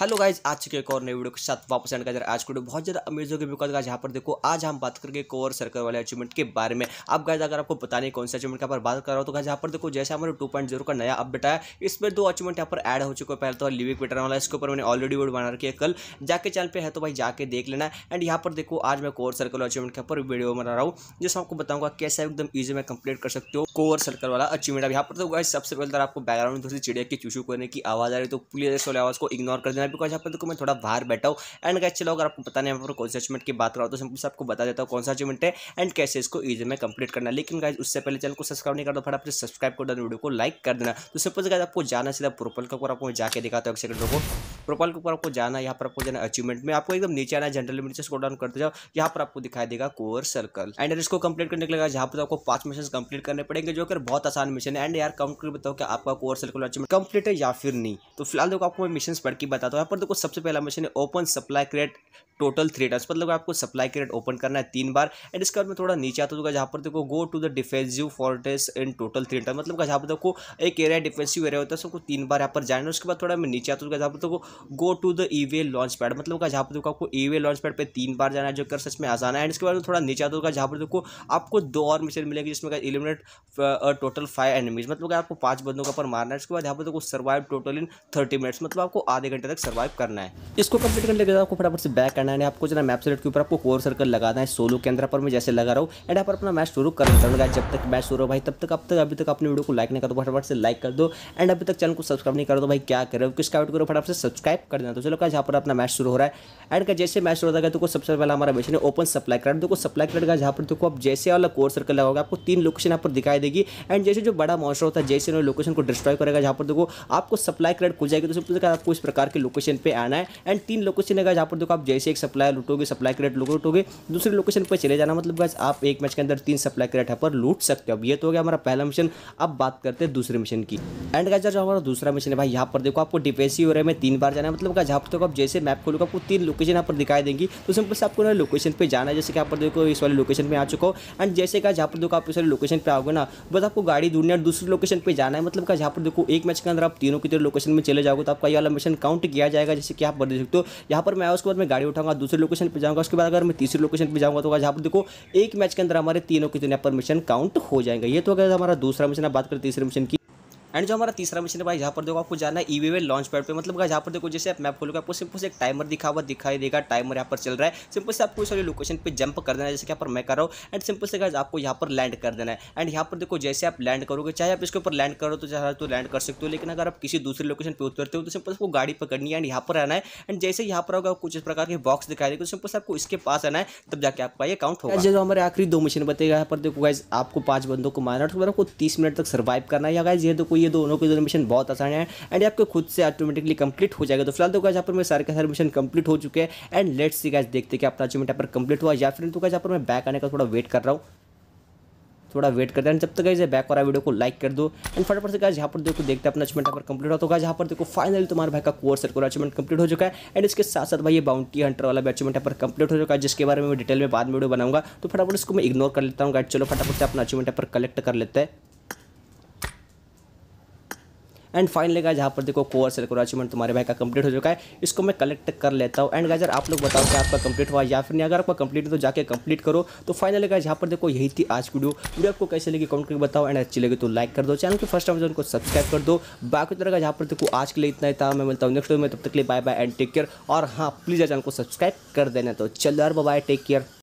hello guys आज के एक और नए वीडियो के साथ वापस आने का आज वीडियो बहुत ज़्यादा अमेज होगी बिकॉज यहाँ पर देखो आज हम बात करेंगे कोर सर्कल वाले अचीवमेंट के बारे में अब गाइज अगर आपको पता नहीं कौन सा अचीवमेंट का पर बात कर रहा हूँ तो गाइज यहाँ पर देखो जैसे हमारे टू पॉइंट जीरो का नया अपडेट आया इसमें दो अचीवमेंट यहाँ पर एड हो चुके पहले तो लिविक पेटर्न वाला इसके ऊपर मैंने ऑलरेडी वीडियो बना रखी है कल जाके चैनल पर है तो भाई जाके देख लेना एंड यहाँ पर देखो आज मैं कोर सर्कल अचीवमेंट के ऊपर वीडियो बना रहा हूँ जैसे आपको बताऊँगा कैसे एकदम ईजी में कंप्लीट कर सकते हो कोर सर्कल वाला अचीवमेंट अब यहाँ पर तो गाइज सबसे पहले तो आपको बैकग्राउंड चिड़िया की चूशू करने की आवाज़ आ रही तो प्लीज वाले आवाज़ को इग्नोर कर देना है बिकॉज यहाँ पर देखो मैं थोड़ा बाहर बैठा हूँ एंड कैसे चलो अगर आपको पता नहीं यहाँ पर कौन सा अचीवमेंट की बात करो तो सिंपल से आपको बता देता हूँ कौन सा अचीवमेंट है एंड कैसे इसको ईजी में कंप्लीट करना लेकिन गाइज उससे पहले चैनल को सब्सक्राइब नहीं कर दो फटाफट सब्सक्राइब कर देना वीडियो को लाइक कर देना तो सिंपल से गाइज आपको जाना सीधा प्रोपल का आपको जाकर दिखाता हूँ एक सेकंड को प्रोफाइल के ऊपर आपको जाना यहाँ पर आपको जाना अचीवमेंट में आपको एकदम नीचे आना जनरल लिमिट से स्कोर डाउन करते जाओ यहाँ पर आपको दिखाई देगा कोर सर्कल एंड इसको कंप्लीट करने के लिए जहाँ पर तो आपको पांच मिशन कंप्लीट करने पड़ेंगे जो कि बहुत आसान मिशन है एंड यार कंप्लीट बताओ कि आपका कोर सर्कल अचीवमेंट कंप्लीट है या फिर नहीं तो फिलहाल देखो आपको मिशन पढ़ के बताता हूँ यहाँ पर देखो सबसे पहला मिशन है open supply crate total three times मतलब आपको सप्लाई क्रेट ओपन करना है तीन बार एंड इसके बाद में थोड़ा नीचे आता होगा जहाँ पर देखो go to the defensive fortress in total three time मतलब जहाँ पर देखो एक एरिया डिफेंसिव एरिया होता है सबको तीन बार यहाँ पर जाना उसके बाद थोड़ा मैं नीचे आता होगा जहाँ पर देखो go to the E way launch pad मतलब का जहाँ पर देखो आपको वे लॉन्च पैड पर तीन बार जाना है जो कर सच में आसान है एंड इसके बाद थोड़ा नीचे आता होगा जहाँ पर देखो आपको दो और मिशन मिलेगी जिसमें इलिमिनेट टोटल फाइव एनिमीज मतलब आपको पाँच बंदों का पर मारना है इसके बाद यहाँ पर देखो survive total in thirty minutes मतलब आपको आधे घंटे तक सर्वाइव करना है इसको कंप्लीट करने के बाद आपको फटाफट से बैक करना है आपको जो मैप सेलेक्ट के ऊपर आपको कोर सर्कल लगाना है सोलो के अंदर पर मैं जैसे लगा रहा हूँ एंड यहाँ पर अपना मैच शुरू कर देता हूँ मतलब जब तक मैच शुरू हो भाई तब तक अब तक अभी तक अपने वीडियो को लाइक नहीं तो कर दो फटाफट से लाइक कर दो एंड अभी तक चैनल को सब्सक्राइब नहीं कर दो तो भाई क्या करो किसका वेट करो फटाफट से सब्सक्राइब सब्सक्राइब कर देना तो चलो क्या जहाँ पर अपना मैच शुरू हो रहा है एंड का जैसे मैच शुरू होता है तो सबसे पहले हमारा बेचने ओपन सप्लाई कार्ड देखो सप्लाई कार्ड का जहाँ पर देखो आप जैसे वाला कोर सर्कल लगाओगे आपको तीन लोकेशन यहाँ पर दिखाई देगी एंड जैसे जो बड़ा मॉस्टर होता है जैसे लोकेशन को डिस्ट्रॉय करेगा जहाँ पर देखो आपको सप्लाई क्रेड खुल जाएगी तो सबसे पहले आपको इस प्रकार के लोकेशन पर आना है एंड तीन लोकेशन है जहाँ पर देखो आप जैसे एक सप्लाई लुटोगे सप्लाई क्रेड लुटोगे दूसरे लोकेशन पर चले जाना मतलब आप एक मैच के अंदर तीन सप्लाई क्रेड यहाँ पर लूट सकते हो अब ये तो हो गया हमारा पहला मिशन अब बात करते हैं दूसरे मिशन की एंड का जो हमारा दूसरा मिशन है भाई यहाँ पर देखो आपको डिफेंसिव एरिया में तीन बार जाना है मतलब का जहाँ पर देखो आप जैसे मैप खोलोगे आपको तीन लोकेशन यहाँ पर दिखाई देंगी तो सिंपल से आपको ना लोकेशन पर जाना है जैसे कि यहाँ पर देखो इस वाले लोकेशन पर आ चुका हो एंड जैसे कहा जहाँ पर देखो आप इस वाले लोकेशन पर आओगे ना बस आपको गाड़ी ढूंढने और दूसरी लोकेशन पर जाना है मतलब का जहाँ पर देखो एक मैच के अंदर आप तीनों की तीनों लोकेशन में चले जाओगे तो आपका ये वाला मिशन काउंट किया जाएगा जैसे कि आप देख सकते हो यहाँ पर मैं उसके बाद मैं गाड़ी उठाऊंगा दूसरे लोकेशन पर जाऊँगा उसके बाद अगर मैं तीसरे लोकेशन पर जाऊँगा तो जहाँ पर देखो एक मैच के अंदर हमारे तीनों के तीनों पर मिशन काउंट हो जाएगा ये तो अगर हमारा दूसरा मिशन बात करें तीसरे मिशन की एंड जो हमारा तीसरा मिशन है भाई यहाँ पर देखो आपको जाना है ईवीवे लॉन्च पैड पर मतलब यहाँ पर देखो जैसे आप मैप खोलोगे आपको सिंपल से एक टाइमर दिखा हुआ दिखाई देगा टाइमर यहाँ पर चल रहा है सिंपल से आपको इस लोकेशन पर जंप कर देना है जैसे यहाँ पर मैं कर रहा हूँ एंड सिंपल से आपको यहाँ पर लैंड कर देना है एंड यहाँ पर देखो जैसे आप लैंड करोगे चाहे आप इसके ऊपर लैंड करो तो चाहे तो लैंड कर सकते हो लेकिन अगर आप किसी दूसरे लोकेशन पर उतरते हो तो सिंपल आपको गाड़ी पकड़नी है एंड यहाँ पर आना है एंड जैसे यहाँ पर होगा कुछ इस प्रकार के बॉक्स दिखाई देगा तो सिंपल आपको इसके पास आना है तब जाके आपका ये काउंट होगा जो हमारे आखिरी दो मशीन बताएगा यहाँ पर देखो गाइज आपको पाँच बंदों को मारना है तो आपको तीस मिनट तक सर्वाइव करना है या गाइज ये देखो ये ये दोनों के मिशन बहुत आसान है एंड आपको खुद से ऑटोमेटिकली कंप्लीट हो जाएगा तो फिलहाल तो यहाँ पर मेरे सारे सारे मिशन कंप्लीट हो चुके हैं एंड लेट्स सी गैस देखते कि आपका अचीवमेंट यहाँ पर कंप्लीट हुआ या फिर तो यहाँ पर मैं बैक आने का थोड़ा वेट कर रहा हूँ थोड़ा वेट करते हैं जब तक गाइज बैक वाला वीडियो को लाइक कर दो एंड फटाफट से गाइज यहाँ पर देखो देखते हैं अपना अचीवमेंट यहाँ पर कंप्लीट होता होगा जहाँ पर देखो फाइनली तुम्हारे भाई का कोर्स सर्कुलर अचीवमेंट कंप्लीट हो चुका है एंड इसके साथ साथ भाई ये बाउंटी हंटर वाला भी अचीवमेंट यहाँ पर कंप्लीट हो चुका है जिसके बारे में डिटेल में बाद में वीडियो बनाऊंगा तो फटाफट इसको मैं इग्नोर कर लेता हूँ गाइड चलो फटाफट से अपना अचीवमेंट यहाँ पर कलेक्ट कर लेते हैं एंड फाइनली गाइज यहाँ पर देखो कोर सेलकोर अचीवमेंट तुम्हारे भाई का कंप्लीट हो चुका है इसको मैं कलेक्ट कर लेता हूँ एंड गाइजर आप लोग बताओ कि आपका कंप्लीट हुआ या फिर नहीं अगर आपका कंप्लीट तो जाकर कंप्लीट करो तो फाइनली गाइज यहाँ पर देखो यही थी आज वीडियो वीडियो आपको कैसे लगी कमेंट करके बताओ एंड अच्छी लगी तो लाइक कर दो चैनल के फर्स्ट टाइम को सब्सक्राइब कर दो बाकी तरह का जहाँ पर देखो आज के लिए इतना ही था मैं मिलता हूँ नेक्स्ट वीडियो में तब तक लिए bye bye and take care और हाँ प्लीज़ चैनल को सब्सक्राइब कर देना तो चलो यार बाय टेक केयर